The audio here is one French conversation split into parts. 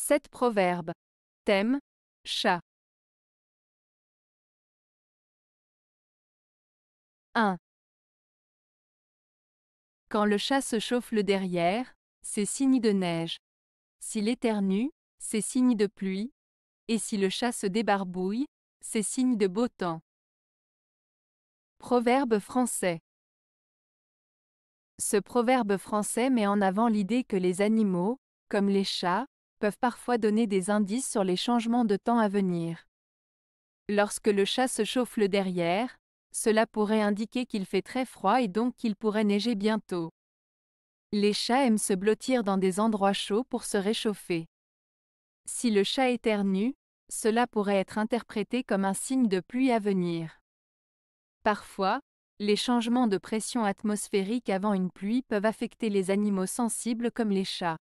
7 proverbes. Thème Chat. 1. Quand le chat se chauffe le derrière, c'est signe de neige. S'il éternue, c'est signe de pluie. Et si le chat se débarbouille, c'est signe de beau temps. Proverbe français. Ce proverbe français met en avant l'idée que les animaux, comme les chats, peuvent parfois donner des indices sur les changements de temps à venir. Lorsque le chat se chauffe le derrière, cela pourrait indiquer qu'il fait très froid et donc qu'il pourrait neiger bientôt. Les chats aiment se blottir dans des endroits chauds pour se réchauffer. Si le chat éternue, cela pourrait être interprété comme un signe de pluie à venir. Parfois, les changements de pression atmosphérique avant une pluie peuvent affecter les animaux sensibles comme les chats.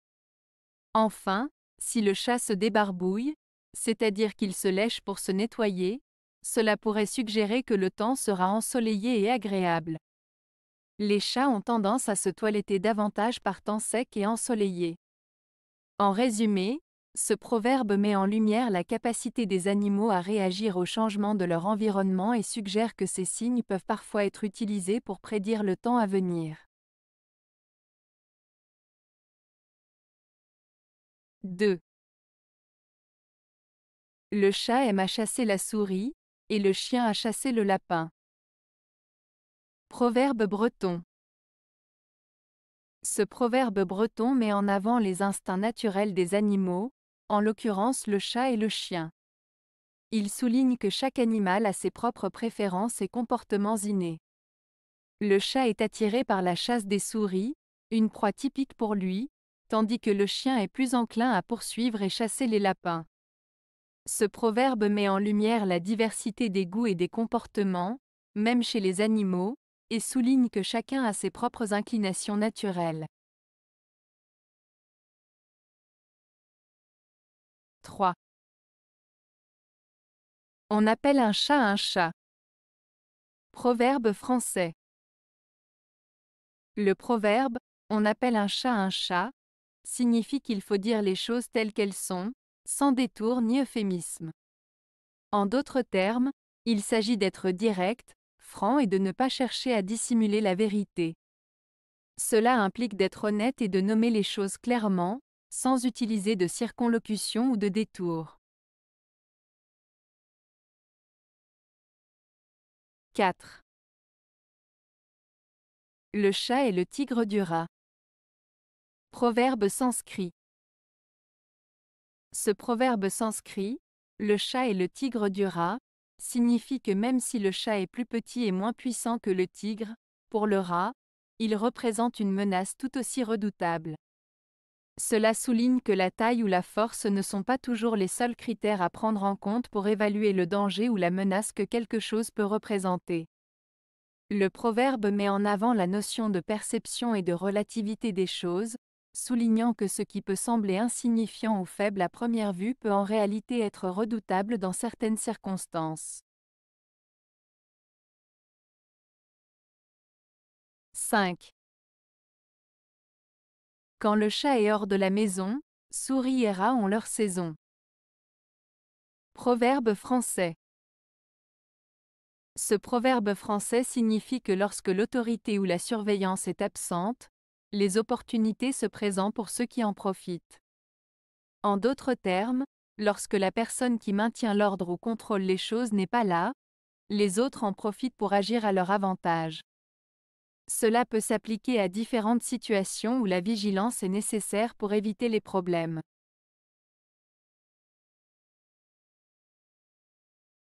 Enfin, si le chat se débarbouille, c'est-à-dire qu'il se lèche pour se nettoyer, cela pourrait suggérer que le temps sera ensoleillé et agréable. Les chats ont tendance à se toiletter davantage par temps sec et ensoleillé. En résumé, ce proverbe met en lumière la capacité des animaux à réagir aux changements de leur environnement et suggère que ces signes peuvent parfois être utilisés pour prédire le temps à venir. 2. Le chat aime à chasser la souris, et le chien à chasser le lapin. Proverbe breton. Ce proverbe breton met en avant les instincts naturels des animaux, en l'occurrence le chat et le chien. Il souligne que chaque animal a ses propres préférences et comportements innés. Le chat est attiré par la chasse des souris, une proie typique pour lui, tandis que le chien est plus enclin à poursuivre et chasser les lapins. Ce proverbe met en lumière la diversité des goûts et des comportements, même chez les animaux, et souligne que chacun a ses propres inclinations naturelles. 3. On appelle un chat un chat. Proverbe français. Le proverbe On appelle un chat un chat signifie qu'il faut dire les choses telles qu'elles sont, sans détour ni euphémisme. En d'autres termes, il s'agit d'être direct, franc et de ne pas chercher à dissimuler la vérité. Cela implique d'être honnête et de nommer les choses clairement, sans utiliser de circonlocution ou de détour. 4. Le chat et le tigre du rat. Proverbe sanscrit Ce proverbe sanscrit, le chat et le tigre du rat, signifie que même si le chat est plus petit et moins puissant que le tigre, pour le rat, il représente une menace tout aussi redoutable. Cela souligne que la taille ou la force ne sont pas toujours les seuls critères à prendre en compte pour évaluer le danger ou la menace que quelque chose peut représenter. Le proverbe met en avant la notion de perception et de relativité des choses, soulignant que ce qui peut sembler insignifiant ou faible à première vue peut en réalité être redoutable dans certaines circonstances. 5. Quand le chat est hors de la maison, souris et rats ont leur saison. Proverbe français Ce proverbe français signifie que lorsque l'autorité ou la surveillance est absente, les opportunités se présentent pour ceux qui en profitent. En d'autres termes, lorsque la personne qui maintient l'ordre ou contrôle les choses n'est pas là, les autres en profitent pour agir à leur avantage. Cela peut s'appliquer à différentes situations où la vigilance est nécessaire pour éviter les problèmes.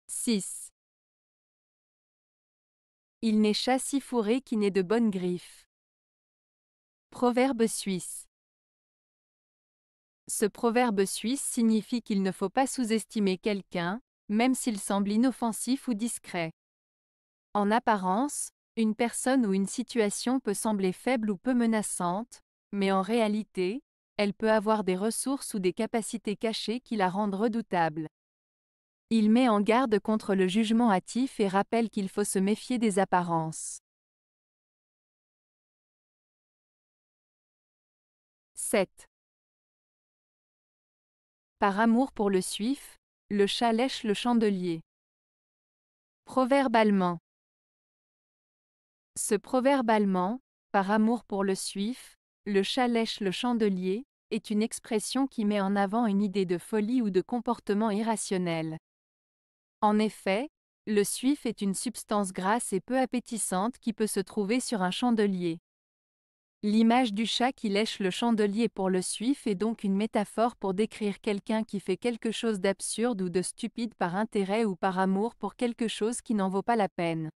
6. Il n'est châssis fourré qui n'ait de bonnes griffes. Proverbe suisse. Ce proverbe suisse signifie qu'il ne faut pas sous-estimer quelqu'un, même s'il semble inoffensif ou discret. En apparence, une personne ou une situation peut sembler faible ou peu menaçante, mais en réalité, elle peut avoir des ressources ou des capacités cachées qui la rendent redoutable. Il met en garde contre le jugement hâtif et rappelle qu'il faut se méfier des apparences. 7. Par amour pour le suif, le chat lèche le chandelier. Proverbe allemand. Ce proverbe allemand, par amour pour le suif, le chat lèche le chandelier, est une expression qui met en avant une idée de folie ou de comportement irrationnel. En effet, le suif est une substance grasse et peu appétissante qui peut se trouver sur un chandelier. L'image du chat qui lèche le chandelier pour le suif est donc une métaphore pour décrire quelqu'un qui fait quelque chose d'absurde ou de stupide par intérêt ou par amour pour quelque chose qui n'en vaut pas la peine.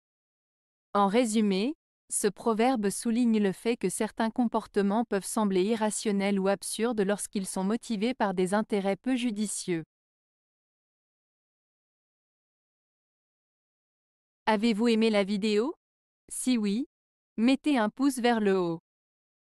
En résumé, ce proverbe souligne le fait que certains comportements peuvent sembler irrationnels ou absurdes lorsqu'ils sont motivés par des intérêts peu judicieux. Avez-vous aimé la vidéo Si oui, mettez un pouce vers le haut.